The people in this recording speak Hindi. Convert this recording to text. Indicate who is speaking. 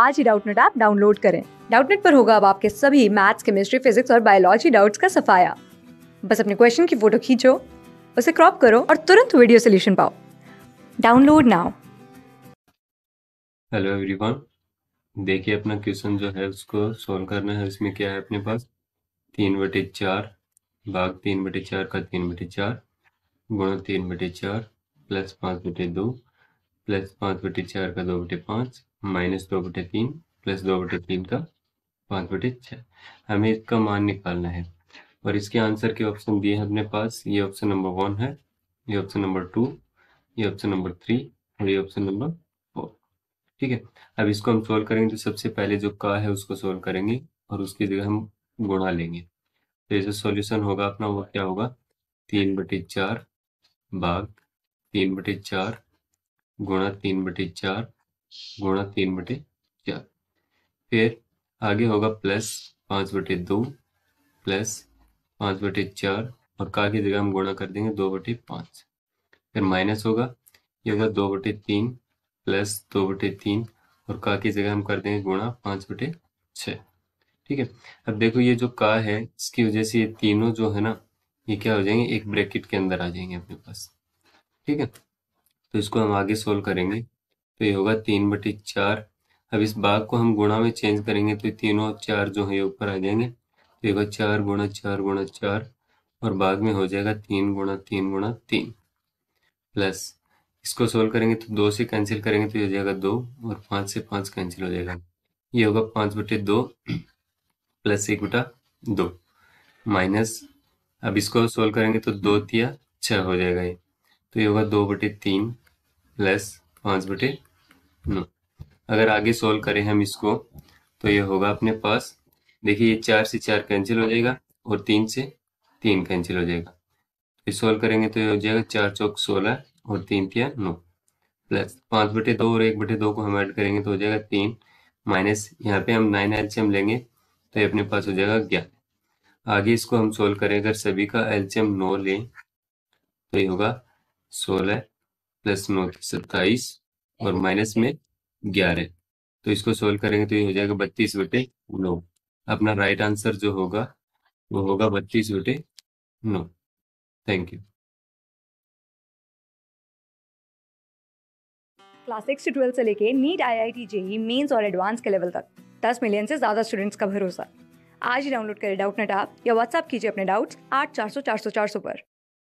Speaker 1: आज ही डाउटनेट ऐप डाउनलोड करें डाउटनेट पर होगा अब आपके सभी मैथ्स केमिस्ट्री फिजिक्स और बायोलॉजी डाउट्स का सफाया बस अपने क्वेश्चन की फोटो खींचो उसे क्रॉप करो और तुरंत वीडियो सोल्यूशन पाओ डाउनलोड नाउ
Speaker 2: हेलो एवरीवन देखिए अपना क्वेश्चन जो है उसको सॉल्व करना है इसमें क्या है अपने पास तीन बटे चार भाग तीन बटे चार का तीन बटे चार गुणा तीन बटे चार प्लस पाँच बटे दो प्लस पाँच बटे चार का दो बटे पाँच माइनस दो बटे तीन प्लस दो बटे तीन का पाँच बटे छः हमें इसका मान निकालना है और इसके आंसर के ऑप्शन दिए हैं अपने पास ये ऑप्शन नंबर वन है ये ऑप्शन नंबर टू ये ऑप्शन नंबर थ्री और ये ऑप्शन नंबर फोर ठीक है अब इसको हम सोल्व करेंगे तो सबसे पहले जो का है उसको सोल्व करेंगे और उसकी जगह हम गुणा लेंगे तो ये जो सोल्यूशन होगा अपना वो क्या होगा तीन बटे चार भाग तीन बटे चार गुणा तीन बटे चार गुणा तीन बटे चार फिर आगे होगा प्लस पाँच बटे दो प्लस पाँच बटे चार और का की जगह हम गुणा कर देंगे दो बटे पांच फिर माइनस होगा ये होगा दो बटे तीन प्लस दो बटे तीन और का की जगह हम कर देंगे गुणा पाँच बटे छः ठीक है अब देखो ये जो का है इसकी वजह से ये तीनों जो है ना ये क्या हो जाएंगे एक ब्रैकेट के अंदर आ जाएंगे अपने पास ठीक है तो इसको हम आगे सोल्व करेंगे तो ये होगा तीन बटे चार अब इस बाग को हम गुणा में चेंज करेंगे तो तीनों चार जो है ये ऊपर आ जाएंगे तो ये होगा चार गुणा चार गुणा चार और बाघ में हो जाएगा तीन गुणा तीन गुणा तीन प्लस इसको सोल्व करेंगे तो दो से कैंसिल करेंगे तो ये हो जाएगा दो और पाँच से पाँच कैंसिल हो जाएगा ये होगा पाँच बटे दो प्लस एक बटा दो माइनस अब इसको सोल्व करेंगे तो दो तिया छः हो जाएगा ये तो ये होगा दो बटे तीन प्लस पाँच बटे नौ अगर आगे सोल्व करें हम इसको तो ये होगा अपने पास देखिए ये चार से चार कैंसिल हो जाएगा और तीन से तीन कैंसिल हो जाएगा ये सोल्व करेंगे तो ये हो जाएगा चार चौक सोलह और तीन तिया नौ प्लस पाँच बटे दो और एक बटे दो को हम ऐड करेंगे तो हो जाएगा तीन माइनस यहाँ पे हम नाइन एलसीएम लेंगे तो ये अपने पास हो जाएगा ग्यारह आगे इसको हम सोल्व करें अगर सभी का एलसीएम नौ लें तो ये होगा सोलह प्लस नौ सत्ताईस और माइनस में ग्यारह तो इसको सोल्व करेंगे तो ये हो जाएगा बत्तीस बटे नौ अपना राइट आंसर जो होगा वो होगा बत्तीस बटे नौ थैंक यू
Speaker 1: क्लास सिक्स से ट्वेल्थ से लेके NEET I I T JEE mains और एडवांस के लेवल तक दस मिलियन से ज़्यादा स्टूडेंट्स का भरोसा आज ही डाउनलोड करें डाउट नेट आप या व्हाट्सअप कीजिए अपने डाउट्स आठ चार सौ चार सौ चार सौ पर